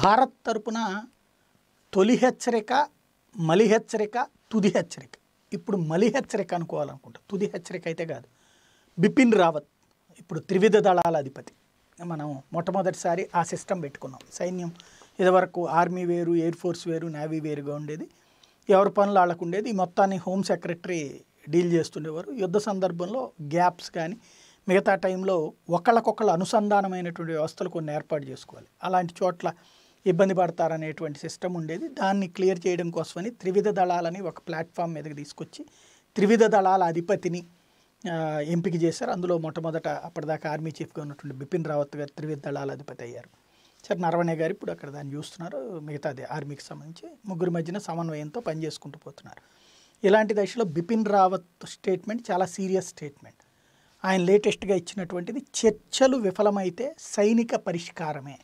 భారత్ తరపున తొలి హెచ్చరిక మలి హెచ్చరిక తుది హెచ్చరిక ఇప్పుడు మలి హెచ్చరిక అనుకోవాలనుకుంటా తుది హెచ్చరిక అయితే కాదు బిపిన్ రావత్ ఇప్పుడు త్రివిధ దళాల అధిపతి మనం మొట్టమొదటిసారి ఆ సిస్టమ్ పెట్టుకున్నాం సైన్యం ఇదివరకు ఆర్మీ వేరు ఎయిర్ ఫోర్స్ వేరు నేవీ వేరుగా ఉండేది ఎవరి పనులు వాళ్ళకు ఉండేది మొత్తాన్ని హోమ్ సెక్రటరీ డీల్ చేస్తుండేవారు యుద్ధ సందర్భంలో గ్యాప్స్ కానీ మిగతా టైంలో ఒకళ్ళకొకళ్ళు అనుసంధానమైనటువంటి వ్యవస్థలు కొన్ని ఏర్పాటు చేసుకోవాలి అలాంటి చోట్ల ఇబ్బంది పడతారనేటువంటి సిస్టమ్ ఉండేది దాన్ని క్లియర్ చేయడం కోసమని త్రివిధ దళాలని ఒక ప్లాట్ఫామ్ మీదకి తీసుకొచ్చి త్రివిధ దళాల అధిపతిని ఎంపిక చేశారు అందులో మొట్టమొదట అప్పటిదాకా ఆర్మీ చీఫ్గా ఉన్నటువంటి బిపిన్ రావత్ గారు త్రివిధ దళాల అధిపతి అయ్యారు సార్ నరవణే గారు ఇప్పుడు అక్కడ దాన్ని చూస్తున్నారు మిగతాది ఆర్మీకి సంబంధించి ముగ్గురు మధ్యన సమన్వయంతో పనిచేసుకుంటూ పోతున్నారు ఇలాంటి దశలో బిపిన్ రావత్ స్టేట్మెంట్ చాలా సీరియస్ స్టేట్మెంట్ ఆయన లేటెస్ట్గా ఇచ్చినటువంటిది చర్చలు విఫలమైతే సైనిక పరిష్కారమే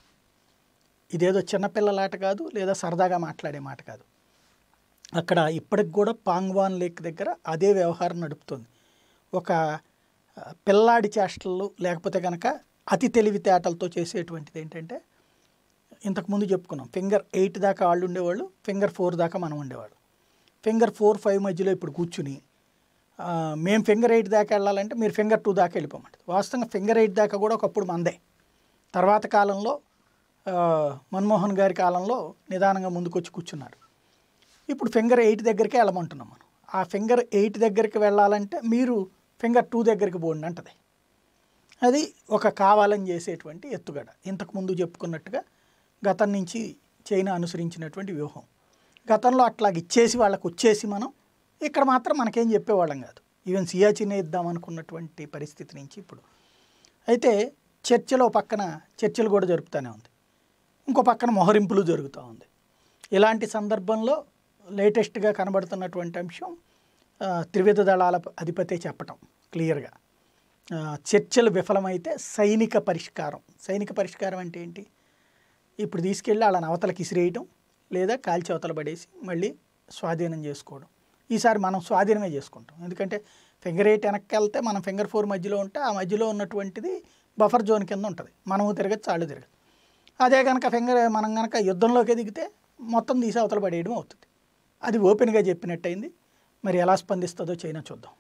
ఇదేదో చిన్నపిల్లలాట కాదు లేదా సరదాగా మాట్లాడే మాట కాదు అక్కడ ఇప్పటికి కూడా పాంగ్వాన్ లేక్ దగ్గర అదే వ్యవహారం నడుపుతుంది ఒక పిల్లాడి చేష్టలు లేకపోతే కనుక అతి తెలివితేటలతో చేసేటువంటిది ఏంటంటే ఇంతకుముందు చెప్పుకున్నాం ఫింగర్ ఎయిట్ దాకా వాళ్ళు ఉండేవాళ్ళు ఫింగర్ ఫోర్ దాకా మనం ఉండేవాళ్ళు ఫింగర్ ఫోర్ ఫైవ్ మధ్యలో ఇప్పుడు కూర్చుని మేము ఫింగర్ ఎయిట్ దాకా వెళ్ళాలంటే మీరు ఫింగర్ టూ దాకా వెళ్ళిపోమంటారు వాస్తవంగా ఫింగర్ ఎయిట్ దాకా కూడా ఒకప్పుడు మందే తర్వాత కాలంలో మన్మోహన్ గారి కాలంలో నిదానంగా ముందుకొచ్చి కూర్చున్నారు ఇప్పుడు ఫింగర్ ఎయిట్ దగ్గరికి వెళ్ళమంటున్నాం మనం ఆ ఫింగర్ ఎయిట్ దగ్గరికి వెళ్ళాలంటే మీరు ఫింగర్ టూ దగ్గరికి పోండి అంటది అది ఒక కావాలని చేసేటువంటి ఎత్తుగడ ఇంతకుముందు చెప్పుకున్నట్టుగా గతం నుంచి చైనా అనుసరించినటువంటి వ్యూహం గతంలో అట్లాగ ఇచ్చేసి వాళ్ళకు వచ్చేసి మనం ఇక్కడ మాత్రం మనకేం చెప్పేవాళ్ళం కాదు ఈవెన్ సియాచినే ఇద్దాం అనుకున్నటువంటి పరిస్థితి నుంచి ఇప్పుడు అయితే చర్చలో పక్కన చర్చలు కూడా జరుపుతూనే ఉంది ఇంకో పక్కన మొహరింపులు జరుగుతూ ఉంది ఇలాంటి సందర్భంలో లేటెస్ట్గా కనబడుతున్నటువంటి అంశం త్రివిధ దళాల అధిపతి చెప్పటం క్లియర్గా చర్చలు విఫలమైతే సైనిక పరిష్కారం సైనిక పరిష్కారం అంటే ఏంటి ఇప్పుడు తీసుకెళ్ళి వాళ్ళని అవతలకి ఇసిరేయటం లేదా కాల్చి అవతల పడేసి మళ్ళీ స్వాధీనం చేసుకోవడం ఈసారి మనం స్వాధీనమే చేసుకుంటాం ఎందుకంటే ఫింగర్ ఎయిట్ వెనక్కి వెళ్తే మనం ఫింగర్ ఫోర్ మధ్యలో ఉంటే ఆ మధ్యలో ఉన్నటువంటిది బఫర్ జోన్ కింద ఉంటుంది మనము తిరగచ్చు చాలు తిరగదు అదే కనుక ఫింగర్ మనం కనుక యుద్ధంలోకి దిగితే మొత్తం తీసి అవతల పడేయడం అవుతుంది అది ఓపెన్గా చెప్పినట్టయింది మరి ఎలా స్పందిస్తుందో చైనా చూద్దాం